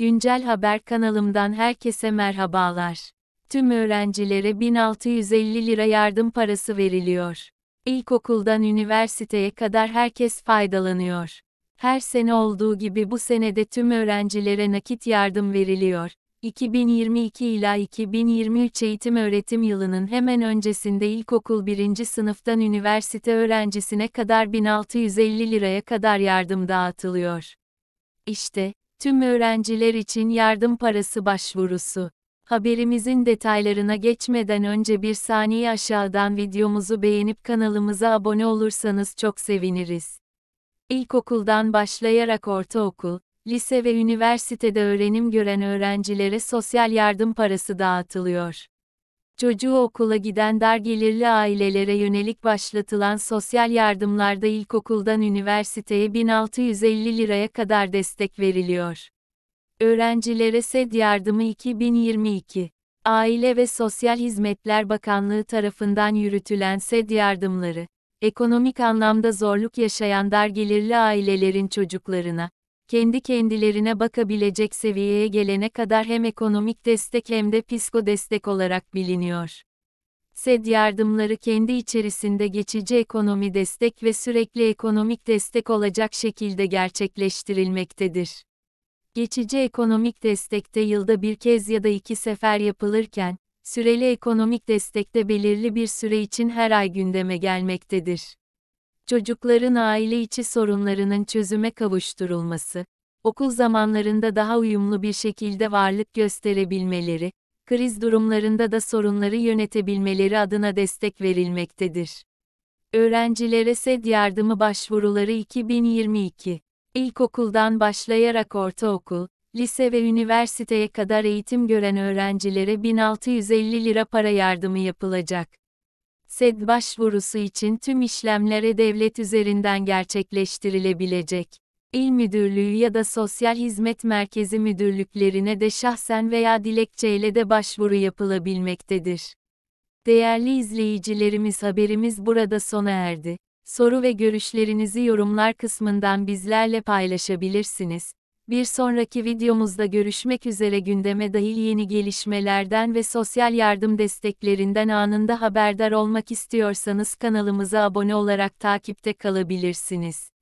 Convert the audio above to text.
Güncel Haber kanalımdan herkese merhabalar. Tüm öğrencilere 1650 lira yardım parası veriliyor. İlkokuldan üniversiteye kadar herkes faydalanıyor. Her sene olduğu gibi bu sene de tüm öğrencilere nakit yardım veriliyor. 2022 ila 2023 eğitim öğretim yılının hemen öncesinde ilkokul 1. sınıftan üniversite öğrencisine kadar 1650 liraya kadar yardım dağıtılıyor. İşte Tüm öğrenciler için yardım parası başvurusu. Haberimizin detaylarına geçmeden önce bir saniye aşağıdan videomuzu beğenip kanalımıza abone olursanız çok seviniriz. İlkokuldan başlayarak ortaokul, lise ve üniversitede öğrenim gören öğrencilere sosyal yardım parası dağıtılıyor çocuğu okula giden dar gelirli ailelere yönelik başlatılan sosyal yardımlarda ilkokuldan üniversiteye 1650 liraya kadar destek veriliyor. Öğrencilere SED yardımı 2022 Aile ve Sosyal Hizmetler Bakanlığı tarafından yürütülen SED yardımları, ekonomik anlamda zorluk yaşayan dar gelirli ailelerin çocuklarına, kendi kendilerine bakabilecek seviyeye gelene kadar hem ekonomik destek hem de psiko destek olarak biliniyor. SED yardımları kendi içerisinde geçici ekonomi destek ve sürekli ekonomik destek olacak şekilde gerçekleştirilmektedir. Geçici ekonomik destekte yılda bir kez ya da iki sefer yapılırken, süreli ekonomik destekte belirli bir süre için her ay gündeme gelmektedir çocukların aile içi sorunlarının çözüme kavuşturulması, okul zamanlarında daha uyumlu bir şekilde varlık gösterebilmeleri, kriz durumlarında da sorunları yönetebilmeleri adına destek verilmektedir. Öğrencilere SED yardımı başvuruları 2022. İlkokuldan başlayarak ortaokul, lise ve üniversiteye kadar eğitim gören öğrencilere 1650 lira para yardımı yapılacak. SED başvurusu için tüm işlemlere devlet üzerinden gerçekleştirilebilecek. İl Müdürlüğü ya da Sosyal Hizmet Merkezi müdürlüklerine de şahsen veya dilekçeyle de başvuru yapılabilmektedir. Değerli izleyicilerimiz haberimiz burada sona erdi. Soru ve görüşlerinizi yorumlar kısmından bizlerle paylaşabilirsiniz. Bir sonraki videomuzda görüşmek üzere gündeme dahil yeni gelişmelerden ve sosyal yardım desteklerinden anında haberdar olmak istiyorsanız kanalımıza abone olarak takipte kalabilirsiniz.